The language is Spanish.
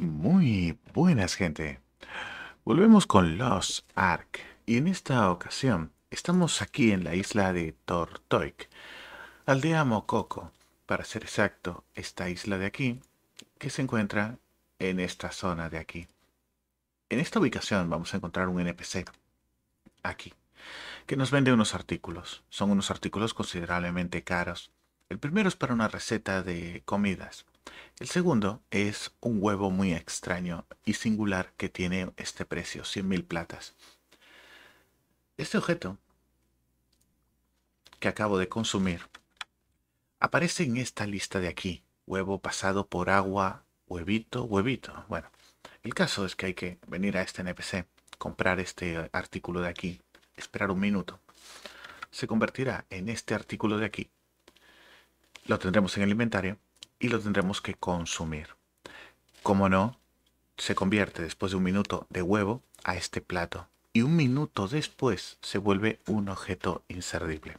Muy buenas gente. Volvemos con Lost Ark y en esta ocasión estamos aquí en la isla de Tortoik, aldea Mococo, para ser exacto, esta isla de aquí que se encuentra en esta zona de aquí. En esta ubicación vamos a encontrar un NPC aquí que nos vende unos artículos. Son unos artículos considerablemente caros. El primero es para una receta de comidas el segundo es un huevo muy extraño y singular que tiene este precio, 100.000 platas. Este objeto que acabo de consumir aparece en esta lista de aquí, huevo pasado por agua, huevito, huevito. Bueno, el caso es que hay que venir a este NPC, comprar este artículo de aquí, esperar un minuto. Se convertirá en este artículo de aquí. Lo tendremos en el inventario y lo tendremos que consumir. Como no, se convierte después de un minuto de huevo a este plato y un minuto después se vuelve un objeto inservible.